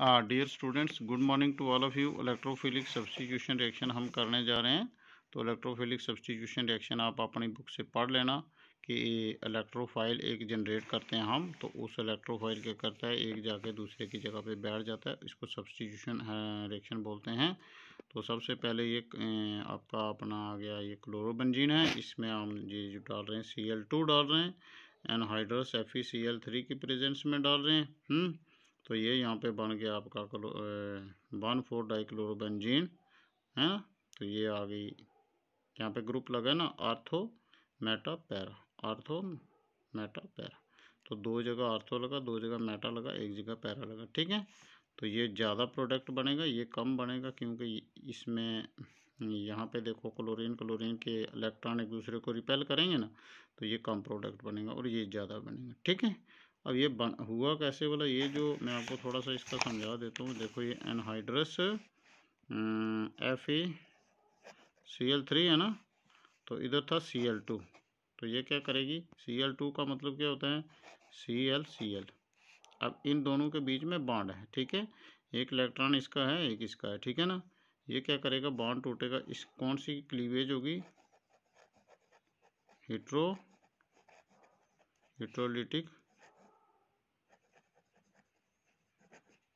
Dear students good morning to all of you electrophilic substitution reaction हम करने जा रहे हैं तो इलेक्ट्रोफिलिक सब्सटीट्यूशन रिएक्शन आप अपनी बुक से पढ़ लेना कि इलेक्ट्रोफाइल एक जनरेट करते हैं हम तो उस इलेक्ट्रोफाइल क्या करता है एक जाके दूसरे की जगह पे बैठ जाता है इसको सब्सटीट्यूशन रिएक्शन uh, बोलते हैं तो सबसे पहले ये uh, आपका अपना आ गया ये क्लोरोबेंजीन है इसमें हम ये जो डाल रहे हैं सी एल टू डाल रहे हैं anhydrous F E C L three की प्रेजेंस में डाल रहे हैं हम्म। तो ये यहाँ पे बन गया आपका क्लो वन फोर डाइक्लोरोबेंजीन है तो ये आ गई यहाँ पे ग्रुप लगा ना ortho meta para ortho meta para तो दो जगह आर्थो लगा दो जगह मेटा लगा एक जगह पैरा लगा ठीक है तो ये ज़्यादा प्रोडक्ट बनेगा ये कम बनेगा क्योंकि इसमें यहाँ पे देखो क्लोरीन क्लोरीन के इलेक्ट्रॉन एक दूसरे को रिपेल करेंगे ना तो ये कम प्रोडक्ट बनेगा और ये ज़्यादा बनेगा ठीक है अब ये बन हुआ कैसे बोला ये जो मैं आपको थोड़ा सा इसका समझा देता हूँ देखो ये anhydrous F E C L three है ना तो इधर था सी एल टू तो ये क्या करेगी सी एल टू का मतलब क्या होता है सी एल सी एल अब इन दोनों के बीच में बांड है ठीक है एक इलेक्ट्रॉन इसका है एक इसका है ठीक है ना ये क्या करेगा बॉन्ड टूटेगा इस कौन सी क्लीवेज होगी हिट्रो हिट्रोलिटिक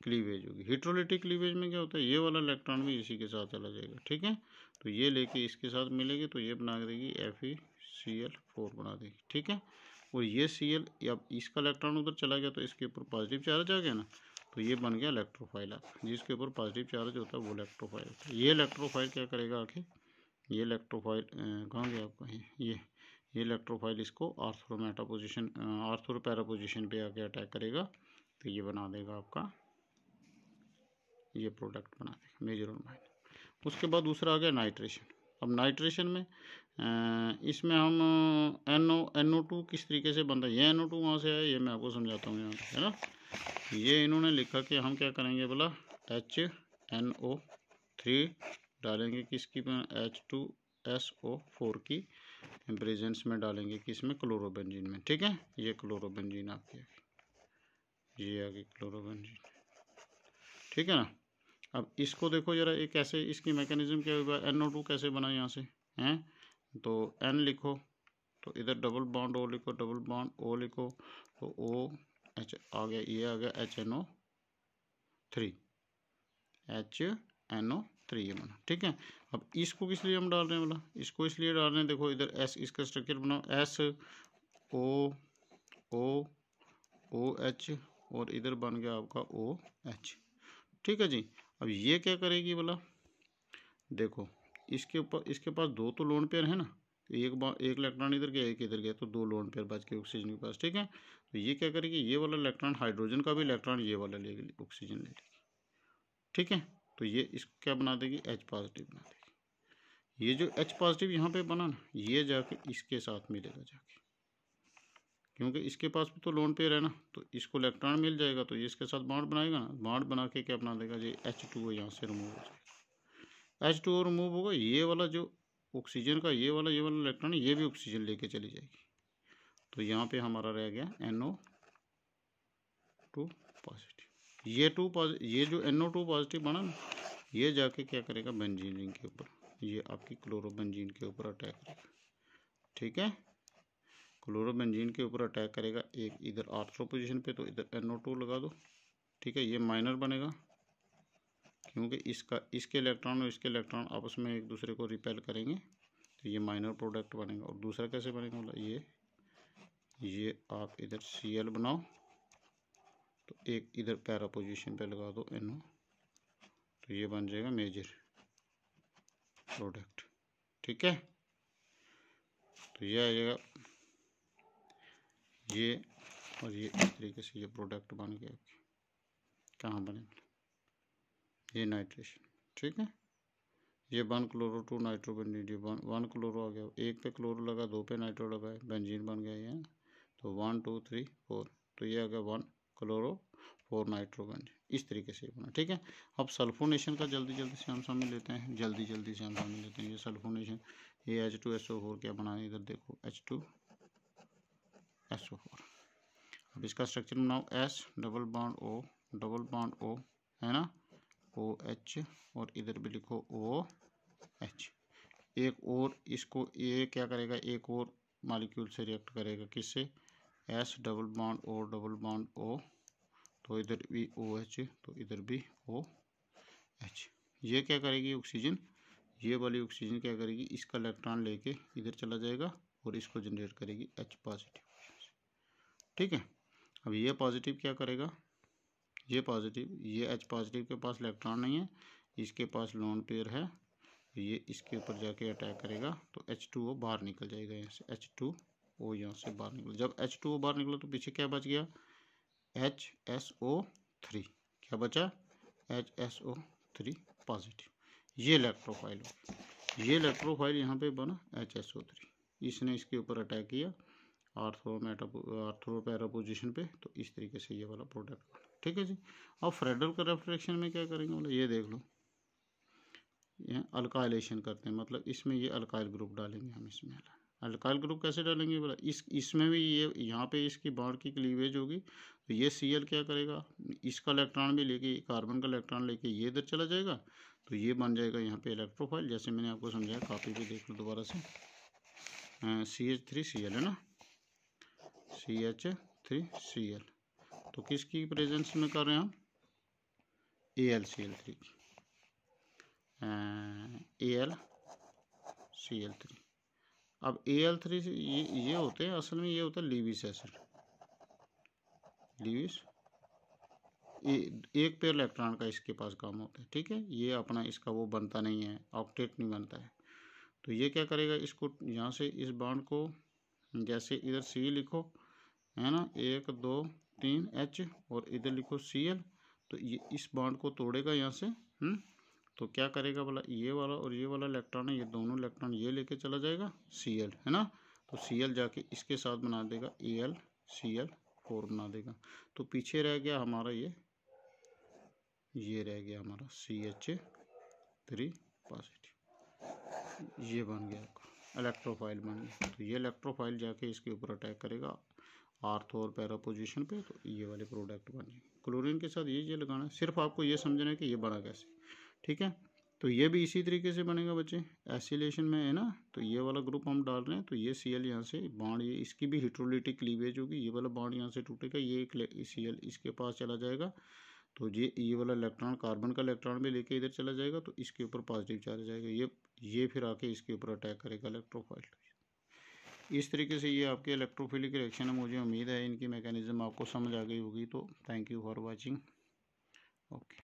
क्लीवेज होगी हिट्रोलिटिक क्लीवेज में क्या होता है ये वाला इलेक्ट्रॉन भी इसी के साथ चला जाएगा ठीक है तो ये लेके इसके साथ मिलेगी तो ये बना देगी F E C L four बना देगी ठीक है और ये सी एल या इसका इलेक्ट्रॉन उधर चला गया तो इसके ऊपर पॉजिटिव चार्ज आ गया ना तो ये बन गया इलेक्ट्रोफाइल आप जिसके ऊपर पॉजिटिव चार्ज होता है वो इलेक्ट्रोफाइल होता है ये इलेक्ट्रोफाइल क्या करेगा आखिर ये इलेक्ट्रोफाइल कहाँ गया आपका ये ये इलेक्ट्रोफाइल इसको आर्थरोमेटा पोजिशन आर्थरोपैरा पोजिशन पे आके अटैक करेगा तो ये बना देगा आपका ये प्रोडक्ट बना हैं मेजर और माइनर उसके बाद दूसरा आ गया नाइट्रेशन अब नाइट्रेशन में इसमें हम N O N O two किस तरीके से बनता है ये एन ओ टू वहाँ से है ये मैं आपको समझाता हूँ यहाँ है ना ये इन्होंने लिखा कि हम क्या करेंगे बोला एच एन ओ थ्री डालेंगे किसकी H two S O four की ब्रेजेंस में डालेंगे किस में क्लोरोबेंजीन में ठीक है ये क्लोरोबेंजीन आपकी ये आ गई क्लोरोबेंजीन ठीक है ना अब इसको देखो ज़रा ये कैसे इसकी मैकेनिज्म क्या हुआ एन ओ टू कैसे बना यहाँ से हैं तो एन लिखो तो इधर डबल बॉन्ड ओ लिखो डबल बॉन्ड ओ लिखो तो ओ एच आ गया ये आ गया H N O three H N O three ये बना ठीक है अब इसको किस लिए हम डाल रहे हैं बोला इसको इसलिए डाल रहे हैं देखो इधर एस इसका स्ट्रक्चर बनाओ एस ओ ओ ओ एच और इधर बन गया आपका ओ एच ठीक है जी अब ये क्या करेगी बोला देखो इसके ऊपर इसके पास दो तो लोन पेयर है ना एक एक इलेक्ट्रॉन इधर गया एक इधर गया तो दो लोन पेयर बच गए ऑक्सीजन के पास ठीक है तो ये क्या करेगी ये वाला इलेक्ट्रॉन हाइड्रोजन का भी इलेक्ट्रॉन ये वाला ले ऑक्सीजन ले लेगी ठीक है तो ये इसको क्या बना देगी एच पॉजिटिव बना देगी ये जो एच पॉजिटिव यहाँ पर बना ना ये जाके इसके साथ मिलेगा जाके क्योंकि इसके पास भी तो लोन पेयर है ना तो इसको इलेक्ट्रॉन मिल जाएगा तो ये इसके साथ बाड बनाएगा ना बाड बना के क्या बना देगा जी एच टू यहाँ से रिमूव हो जाएगा एच टू रिमूव होगा ये वाला जो ऑक्सीजन का ये वाला ये वाला इलेक्ट्रॉन ये भी ऑक्सीजन लेके चली जाएगी तो यहाँ पे हमारा रह गया एन ओ टू पॉजिटिव ये टू ये जो एन टू पॉजिटिव बना ना ये जाके क्या करेगा बेंजीन रिंग के ऊपर ये आपकी क्लोरोबेंजीन के ऊपर अटैक करेगा ठीक है क्लोरोबेंजीन के ऊपर अटैक करेगा एक इधर आर्थ्रो पोजिशन पे तो इधर टू लगा दो ठीक है ये माइनर बनेगा क्योंकि इसका इसके इलेक्ट्रॉन और इसके इलेक्ट्रॉन आपस में एक दूसरे को रिपेल करेंगे तो ये माइनर प्रोडक्ट बनेगा और दूसरा कैसे बनेगा मतलब ये ये आप इधर सी एल बनाओ तो एक इधर पैरा पोजिशन पर लगा दो एनओ तो ये बन जाएगा मेजर प्रोडक्ट ठीक है तो यह आ जाएगा ये और ये इस तरीके से ये प्रोडक्ट बन गया कहाँ बने ये नाइट्रेशन ठीक है ये वन क्लोरो टू नाइट्रो बन डी वन वन क्लोरो आ गया एक पे क्लोरो लगा दो पे नाइट्रो लगा बेंजीन बन गया ये तो वन टू थ्री फोर तो ये आ गया वन क्लोरो फोर नाइट्रो बन इस तरीके से बना ठीक है अब सल्फोनेशन का जल्दी जल्दी से हम समझ लेते हैं जल्दी जल्दी से हम समझ लेते हैं ये सल्फोनेशन ये H two S O four क्या बना इधर देखो H two S O four अब इसका स्ट्रक्चर बनाओ S double bond O double bond O है ना ओ एच और इधर भी लिखो ओ एच एक और इसको ये क्या करेगा एक और मालिक्यूल से रिएक्ट करेगा किससे S double bond O double bond O तो इधर भी ओ एच तो इधर भी ओ एच ये क्या करेगी ऑक्सीजन ये वाली ऑक्सीजन क्या करेगी इसका इलेक्ट्रॉन लेके इधर चला जाएगा और इसको जनरेट करेगी एच पॉजिटिव ठीक है अब ये पॉजिटिव क्या करेगा ये पॉजिटिव ये एच पॉजिटिव के पास इलेक्ट्रॉन नहीं है इसके पास लोन पेयर है ये इसके ऊपर जाके अटैक करेगा तो एच टू ओ बाहर निकल जाएगा यहाँ से एच टू ओ यहाँ से बाहर निकल जब एच टू ओ बाहर निकला तो पीछे क्या बच गया एच एस ओ थ्री क्या बचा H S O three positive ये इलेक्ट्रोफाइल हो ये इलेक्ट्रोफाइल यहाँ पे बना एच एस ओ थ्री इसने इसके ऊपर अटैक किया आर्थरो आर्थ्रोपैरा पोजिशन पे तो इस तरीके से ये वाला प्रोडक्ट ठीक है जी अब फ्रेडल का रेफ्रेक्शन में क्या करेंगे बोले ये देख लो यहाँ अल्काइलेशन करते हैं मतलब इसमें ये अल्काइल ग्रुप डालेंगे हम इसमें अल्काइल ग्रुप कैसे डालेंगे बोला इस इसमें भी ये यहाँ पे इसकी बाढ़ की क्लीवेज होगी तो ये सी क्या करेगा इसका इलेक्ट्रॉन भी लेके कार्बन का इलेक्ट्रॉन लेके ये इधर चला जाएगा तो ये बन जाएगा यहाँ पे इलेक्ट्रोफाइल जैसे मैंने आपको समझाया कापी भी देख लो दोबारा से C H three C L है ना C H three C L तो किसकी प्रेजेंस में कर रहे हैं हम A L C L three की A L C L three अब ए एल थ्री ये ये होते हैं असल में ये होता है लीविस एसिड लीविस एक पेयर इलेक्ट्रॉन का इसके पास काम होता है ठीक है ये अपना इसका वो बनता नहीं है ऑक्टेट नहीं बनता है तो ये क्या करेगा इसको यहाँ से इस बाड को जैसे इधर सी लिखो है ना एक दो तीन एच और इधर लिखो सी एल तो ये इस बॉन्ड को तोड़ेगा यहाँ से हुँ? हम्म? तो क्या करेगा बोला ये वाला और ये वाला इलेक्ट्रॉन है ये दोनों इलेक्ट्रॉन ये लेके चला जाएगा सी एल है ना तो सी एल जाके इसके साथ बना देगा A L C L four बना देगा तो पीछे रह गया हमारा ये ये रह गया हमारा सी एच थ्री पॉजिटिव ये बन गया आपका इलेक्ट्रोफाइल बन गया तो ये इलेक्ट्रोफाइल जाके इसके ऊपर अटैक करेगा आर्थो और पैरा पोजिशन पर तो ये वाले प्रोडक्ट बने क्लोरिन के साथ ये ये लगाना है सिर्फ आपको ये समझना है कि ये बना कैसे ठीक है तो ये भी इसी तरीके से बनेगा बच्चे एसिलेशन में है ना तो ये वाला ग्रुप हम डाल रहे हैं तो ये सी एल यहाँ से बाढ़ ये इसकी भी हिट्रोलिटिक लीवेज होगी ये वाला बाढ़ यहाँ से टूटेगा ये सी एल इसके पास चला जाएगा तो ये ये वाला इलेक्ट्रॉन कार्बन का इलेक्ट्रॉन भी लेके इधर चला जाएगा तो इसके ऊपर पॉजिटिव चार्ज जाएगा ये ये फिर आके इसके ऊपर अटैक करेगा इलेक्ट्रोफाइल इस तरीके से ये आपके इलेक्ट्रोफिलिक रिएक्शन है मुझे उम्मीद है इनकी मैकेनिज़्म आपको समझ आ गई होगी तो thank you for watching okay